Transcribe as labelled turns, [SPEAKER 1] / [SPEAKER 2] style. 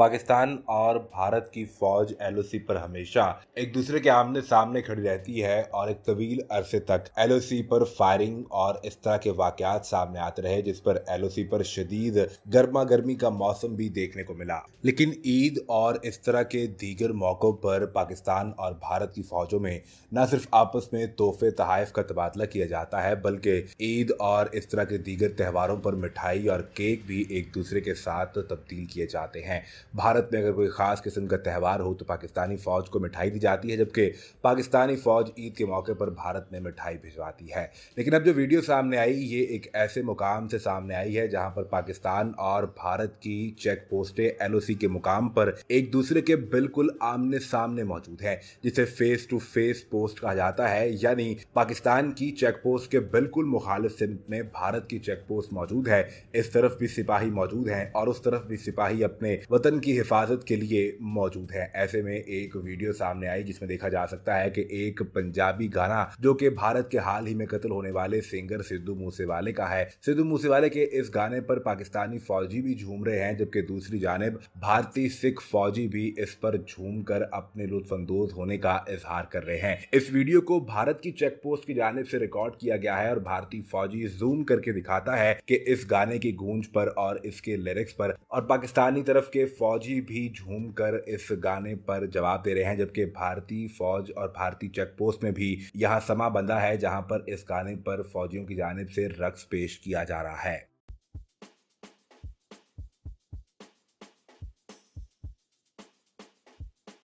[SPEAKER 1] पाकिस्तान और भारत की फौज एल पर हमेशा एक दूसरे के आमने सामने खड़ी रहती है और एक तवील अरसे तक एल पर फायरिंग और इस तरह के वाकत सामने आते रहे जिस पर एल पर शदीद गर्मा गर्मी का मौसम भी देखने को मिला लेकिन ईद और इस तरह के दीगर मौकों पर पाकिस्तान और भारत की फौजों में न सिर्फ आपस में तोहफे तहफ का तबादला किया जाता है बल्कि ईद और इस तरह के दीगर त्यौहारों पर मिठाई और केक भी एक दूसरे के साथ तब्दील किए जाते हैं भारत में अगर कोई ख़ास किस्म का त्यौहार हो तो पाकिस्तानी फ़ौज को मिठाई दी जाती है जबकि पाकिस्तानी फ़ौज ईद के मौके पर भारत में मिठाई भिजवाती है लेकिन अब जो वीडियो सामने आई ये एक ऐसे मुकाम से सामने आई है जहाँ पर पाकिस्तान और भारत की चेक पोस्टें एल के मुकाम पर एक दूसरे के बिल्कुल आमने सामने मौजूद हैं जिसे फेस टू फेस पोस्ट कहा जाता है यानी पाकिस्तान की चेक पोस्ट के बिल्कुल मुखालिफ सिमत में भारत की चेक पोस्ट मौजूद है इस तरफ भी सिपाही मौजूद हैं और उस तरफ भी सिपाही अपने वतन की हिफाजत के लिए मौजूद हैं ऐसे में एक वीडियो सामने आई जिसमें देखा जा सकता है कि एक पंजाबी गाना जो कि भारत के हाल ही में कत्ल होने वाले सिंगर सिद्धू मूसेवाले का है सिद्धू मूसेवाले के इस गाने पर पाकिस्तानी फौजी भी झूम रहे हैं जबकि दूसरी जानब भारतीय सिख फौजी भी इस पर झूम कर अपने लुत्फानंदोज होने का इजहार कर रहे हैं इस वीडियो को भारत की चेक पोस्ट की जानब से रिकॉर्ड किया गया है और भारतीय फौजी जूम करके दिखाता है कि इस गाने की गूंज पर और इसके लिरिक्स पर और पाकिस्तानी तरफ के फौज फौजी भी झूम कर इस गाने पर जवाब दे रहे हैं जबकि भारतीय फौज और भारतीय चेक पोस्ट में भी यहाँ समा बंधा है जहाँ पर इस गाने पर फौजियों की जानब से रक्स पेश किया जा रहा है